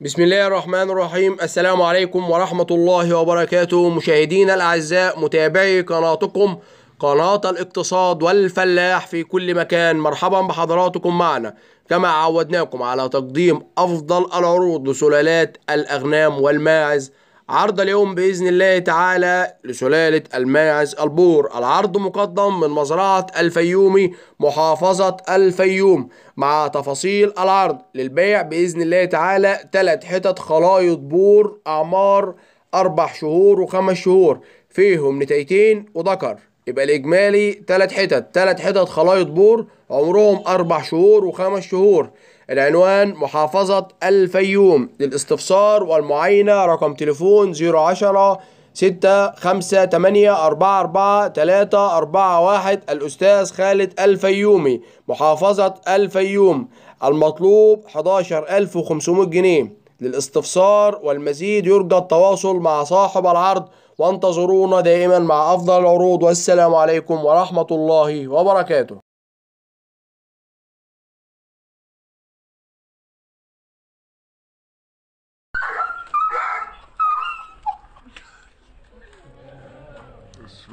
بسم الله الرحمن الرحيم السلام عليكم ورحمة الله وبركاته مشاهدينا الأعزاء متابعي قناتكم قناة الاقتصاد والفلاح في كل مكان مرحبا بحضراتكم معنا كما عودناكم على تقديم أفضل العروض لسلالات الأغنام والماعز عرض اليوم بإذن الله تعالى لسلالة الماعز البور العرض مقدم من مزرعة الفيومي محافظة الفيوم مع تفاصيل العرض للبيع بإذن الله تعالى ثلاث حتت خلايط بور أعمار أربع شهور وخمس شهور فيهم نتايتين وذكر يبقى الاجمالي تلات حتت تلات حتت خلايط بور عمرهم اربع شهور وخمس شهور العنوان محافظة الفيوم للاستفسار والمعاينة رقم تليفون عشرة ستة خمسة تمانية أربعة أربعة تلاتة أربعة واحد الأستاذ خالد الفيومي محافظة الفيوم المطلوب حداشر ألف وخمسمائة جنيه للاستفسار والمزيد يرجى التواصل مع صاحب العرض وانتظرونا دائما مع أفضل العروض والسلام عليكم ورحمة الله وبركاته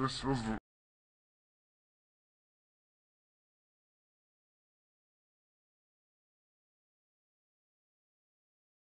This was